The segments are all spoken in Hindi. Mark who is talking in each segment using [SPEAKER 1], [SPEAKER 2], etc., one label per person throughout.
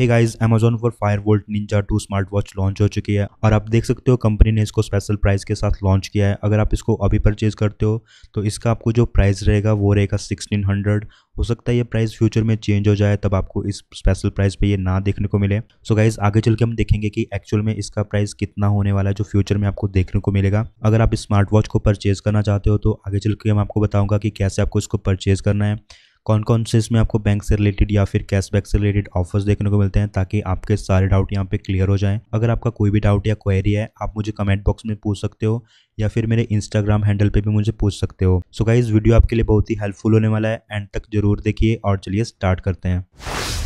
[SPEAKER 1] hey guys Amazon for Fire Boltt Ninja two smart watch launch हो चुकी है और आप देख सकते हो कंपनी ने इसको स्पेशल प्राइस के साथ लॉन्च किया है अगर आप इसको अभी परचेज करते हो तो इसका आपको जो प्राइस रहेगा वो रहेगा सिक्सटीन हंड्रेड हो सकता है ये प्राइस फ्यूचर में चेंज हो जाए तब आपको इस स्पेशल प्राइस पे ये ना देखने को मिले सो so गाइज आगे चल के हम देखेंगे कि एक्चुअल में इसका प्राइस कितना होने वाला है जो फ्यूचर में आपको देखने को मिलेगा अगर आप स्मार्ट वॉच को परचेज करना चाहते हो तो आगे चल के हम आपको बताऊंगा कि कैसे आपको इसको परचेज करना है कौन कौन से इसमें आपको बैंक से रिलेटेड या फिर कैशबैक से रिलेटेड ऑफर्स देखने को मिलते हैं ताकि आपके सारे डाउट यहाँ पे क्लियर हो जाए अगर आपका कोई भी डाउट या क्वेरी है आप मुझे कमेंट बॉक्स में पूछ सकते हो या फिर मेरे इंस्टाग्राम हैंडल पे भी मुझे पूछ सकते हो सो so गाइज वीडियो आपके लिए बहुत ही हेल्पफुल होने वाला है एंड तक जरूर देखिए और चलिए स्टार्ट करते हैं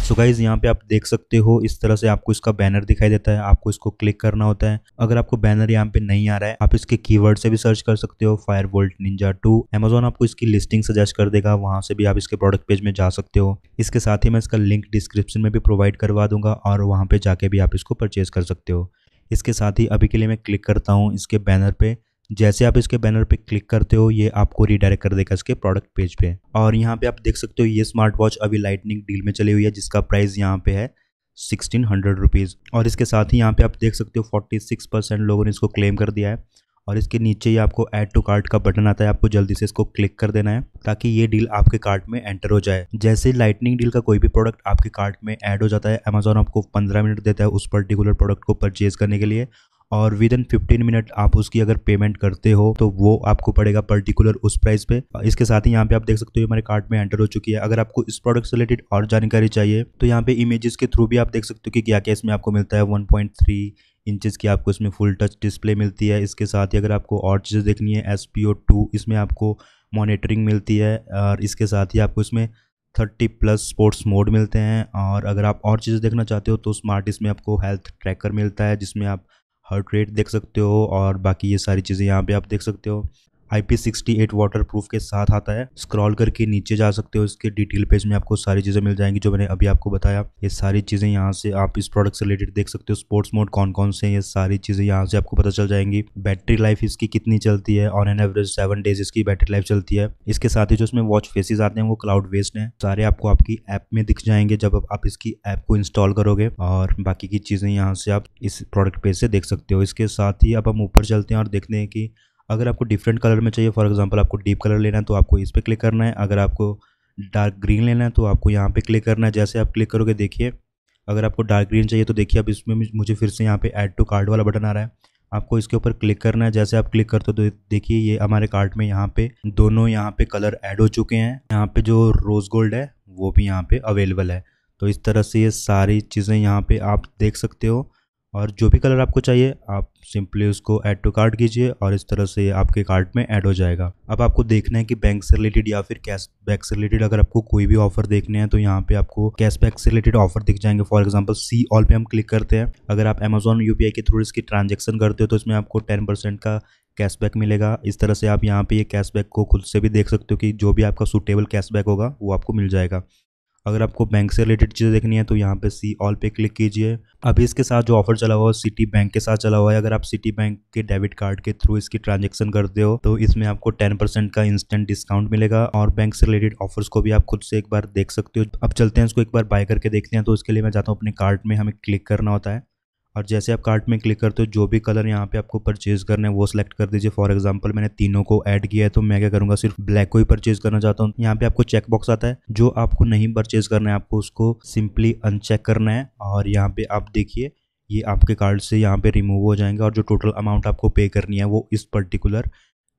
[SPEAKER 1] सो गाइज यहाँ पे आप देख सकते हो इस तरह से आपको इसका बैनर दिखाई देता है आपको इसको क्लिक करना होता है अगर आपको बैनर यहाँ पे नहीं आ रहा है आप इसके कीवर्ड से भी सर्च कर सकते हो Fire Boltt Ninja two Amazon आपको इसकी लिस्टिंग सजेस्ट कर देगा वहां से भी आप इसके प्रोडक्ट पेज में जा सकते हो इसके साथ ही मैं इसका लिंक डिस्क्रिप्शन में भी प्रोवाइड करवा दूंगा और वहाँ पे जाके भी आप इसको परचेज कर सकते हो इसके साथ ही अभी के लिए मैं क्लिक करता हूँ इसके बैनर पे जैसे आप इसके बैनर पे क्लिक करते हो ये आपको रिडायरेक्ट कर देगा इसके प्रोडक्ट पेज पे और यहाँ पे आप देख सकते हो ये स्मार्ट वॉच अभी लाइटनिंग डील में चली हुई है जिसका प्राइस यहाँ पे है सिक्सटीन हंड्रेड रुपीज़ और इसके साथ ही यहाँ पे आप देख सकते हो फोर्टी सिक्स परसेंट लोगों ने इसको क्लेम कर दिया है और इसके नीचे ही आपको ऐड टू कार्ट का बटन आता है आपको जल्दी से इसको क्लिक कर देना है ताकि ये डील आपके कार्ट में एंटर हो जाए जैसे लाइटनिंग डील का कोई भी प्रोडक्ट आपके कार्ट में ऐड हो जाता है अमेजोन आपको पंद्रह मिनट देता है उस पर्टिकुलर प्रोडक्ट को परचेज करने के लिए और विद इन फिफ्टीन मिनट आप उसकी अगर पेमेंट करते हो तो वो आपको पड़ेगा पर्टिकुलर उस प्राइस पे इसके साथ ही यहाँ पे आप देख सकते हो हमारे कार्ट में एंटर हो चुकी है अगर आपको इस प्रोडक्ट से रिलेटेड और जानकारी चाहिए तो यहाँ पे इमेजेस के थ्रू भी आप देख सकते हो कि क्या क्या इसमें आपको मिलता है वन पॉइंट थ्री इंचज़ की आपको इसमें फुल टच डिस्प्ले मिलती है इसके साथ ही अगर आपको और चीज़ें देखनी है एस पी ओ टू इसमें आपको मॉनिटरिंग मिलती है और इसके साथ ही आपको इसमें थर्टी प्लस स्पोर्ट्स मोड मिलते हैं और अगर आप और चीज़ें देखना चाहते हो तो स्मार्ट इसमें आपको हेल्थ ट्रैकर मिलता है जिसमें आप हार्ट रेट देख सकते हो और बाकी ये सारी चीज़ें यहाँ पे आप देख सकते हो सिक्सटी एट वाटर प्रूफ के साथ आता है स्क्रॉल करके नीचे जा सकते हो इसके डिटेल पेज में आपको सारी चीज़ें मिल जाएंगी जो मैंने अभी आपको बताया ये सारी चीज़ें यहाँ से आप इस प्रोडक्ट से रिलेटेड देख सकते हो स्पोर्ट्स मोड कौन कौन से ये सारी चीज़ें यहाँ से आपको पता चल जाएंगी बैटरी लाइफ इसकी कितनी चलती है on an average seven days इसकी बैटरी लाइफ चलती है इसके साथ ही जो इसमें वॉच फेसेस आते हैं वो क्लाउड वेस्ट हैं सारे आपको आपकी ऐप में दिख जाएंगे जब आप इसकी ऐप को इंस्टॉल करोगे और बाकी की चीज़ें यहाँ से आप इस प्रोडक्ट पेज से देख सकते हो इसके साथ ही अब हम ऊपर चलते हैं और देखते हैं कि अगर आपको डिफरेंट कलर में चाहिए फॉर एग्जांपल आपको डीप कलर लेना है तो आपको इस पर क्लिक करना है अगर आपको डार्क ग्रीन लेना है तो आपको यहाँ पे क्लिक करना है जैसे आप क्लिक करोगे देखिए अगर आपको डार्क ग्रीन चाहिए तो देखिए अब इसमें मुझे फिर से यहाँ पे ऐड टू कार्ड वाला बटन आ रहा है आपको इसके ऊपर क्लिक करना है जैसे आप क्लिक करते हो तो देखिए ये हमारे कार्ड में यहाँ पे दोनों यहाँ पे कलर ऐड हो चुके हैं यहाँ पे जो रोज़ गोल्ड है वो भी यहाँ पे अवेलेबल है तो इस तरह से ये सारी चीज़ें यहाँ पे आप देख सकते हो और जो भी कलर आपको चाहिए आप सिंपली उसको ऐड टू कार्ड कीजिए और इस तरह से आपके कार्ड में ऐड हो जाएगा अब आपको देखना है कि बैंक से रिलेटेड या फिर कैश बैक से रिलेटेड अगर आपको कोई भी ऑफर देखने हैं तो यहाँ पे आपको कैश बैक से रिलेटेड ऑफर दिख जाएंगे फॉर एग्जाम्पल सी ऑल पे हम क्लिक करते हैं अगर आप अमेजोन यू के थ्रू इसकी ट्रांजेक्शन करते हो तो इसमें आपको टेन का कैशबैक मिलेगा इस तरह से आप यहाँ पे ये कैशबैक को खुद से भी देख सकते हो कि जो भी आपका सूटेबल कैशबैक होगा वो आपको मिल जाएगा अगर आपको बैंक से रिलेटेड चीज़ें देखनी है तो यहाँ पे सी ऑल पे क्लिक कीजिए अभी इसके साथ जो ऑफर चला हुआ है सिटी बैंक के साथ चला हुआ है अगर आप सिटी बैंक के डेबिट कार्ड के थ्रू इसकी ट्रांजेक्शन करते हो तो इसमें आपको टेन परसेंट का इंस्टेंट डिस्काउंट मिलेगा और बैंक से रिलेटेड ऑफर्स को भी आप खुद से एक बार देख सकते हो अब चलते हैं इसको एक बार बाय करके देखते हैं तो इसके लिए मैं जाता हूँ अपने कार्ड में हमें क्लिक करना होता है और जैसे आप कार्ट में क्लिक करते हो जो भी कलर यहाँ पे आपको परचेज करना है वो सिलेक्ट कर दीजिए फॉर एग्जांपल मैंने तीनों को ऐड किया है तो मैं क्या करूँगा सिर्फ ब्लैक को ही परचेज करना चाहता हूँ यहाँ पे आपको चेक बॉक्स आता है जो आपको नहीं परचेज करना है आपको उसको सिंपली अनचेक करना है और यहाँ पे आप देखिए ये आपके कार्ड से यहाँ पे रिमूव हो जाएंगे और जो टोटल अमाउंट आपको पे करनी है वो इस पर्टिकुलर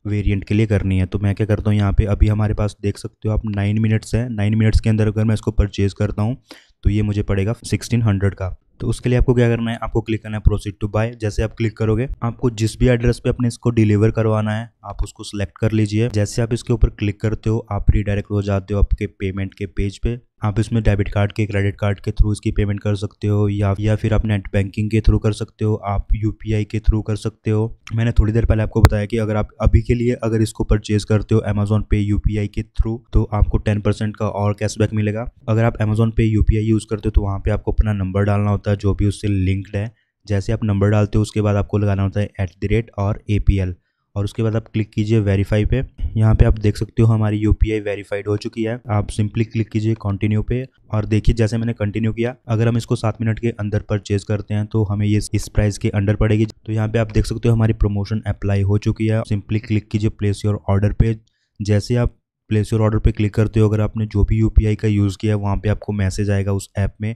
[SPEAKER 1] वेरिएंट के लिए करनी है तो मैं क्या करता हूँ यहाँ पे अभी हमारे पास देख सकते हो आप नाइन मिनट्स है नाइन मिनट्स के अंदर अगर मैं इसको परचेज़ करता हूँ तो ये मुझे पड़ेगा सिक्सटीन हंड्रेड का तो उसके लिए आपको क्या करना है आपको क्लिक करना है प्रोसीड टू बाय जैसे आप क्लिक करोगे आपको जिस भी एड्रेस पे अपने इसको डिलीवर करवाना है आप उसको सिलेक्ट कर लीजिए जैसे आप इसके ऊपर क्लिक करते हो आप रिडायरेक्ट हो जाते हो आपके पेमेंट के पेज पे आप इसमें डेबिट कार्ड के क्रेडिट कार्ड के थ्रू इसकी पेमेंट कर सकते हो या या फिर आप नेट बैंकिंग के थ्रू कर सकते हो आप यू के थ्रू कर सकते हो मैंने थोड़ी देर पहले आपको बताया कि अगर आप अभी के लिए अगर इसको परचेज करते हो अमेजोन पे यू के थ्रू तो आपको टेन परसेंट का और कैशबैक मिलेगा अगर आप अमेजोन पे यू यूज़ करते हो तो वहाँ पर आपको अपना नंबर डालना होता है जो भी उससे लिंक्ड है जैसे आप नंबर डालते हो उसके बाद आपको लगाना होता है एट द रेट और ए और उसके बाद आप क्लिक कीजिए वेरीफाई पे यहाँ पे आप देख सकते हो हमारी यू वेरीफाइड हो चुकी है आप सिंपली क्लिक कीजिए कंटिन्यू पे और देखिए जैसे मैंने कंटिन्यू किया अगर हम इसको सात मिनट के अंदर परचेज करते हैं तो हमें ये इस प्राइस के अंडर पड़ेगी तो यहाँ पे आप देख सकते हो हमारी प्रमोशन अप्लाई हो चुकी है सिंपली क्लिक कीजिए प्लेस योर ऑर्डर पे जैसे आप प्लेस योर ऑर्डर पे क्लिक करते हो अगर आपने जो भी यू का यूज़ किया है वहाँ पर आपको मैसेज आएगा उस ऐप में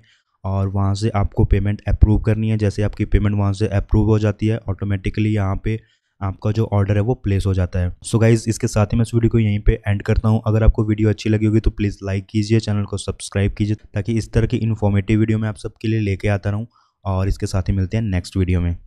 [SPEAKER 1] और वहाँ से आपको पेमेंट अप्रूव करनी है जैसे आपकी पेमेंट वहाँ से अप्रूव हो जाती है ऑटोमेटिकली यहाँ पे आपका जो ऑर्डर है वो प्लेस हो जाता है सो so गाइज इसके साथ ही मैं इस वीडियो को यहीं पे एंड करता हूँ अगर आपको वीडियो अच्छी लगी होगी तो प्लीज़ लाइक कीजिए चैनल को सब्सक्राइब कीजिए ताकि इस तरह की इन्फॉर्मेटिव वीडियो मैं आप सबके लिए लेके आता रहूँ और इसके साथ ही मिलते हैं नेक्स्ट वीडियो में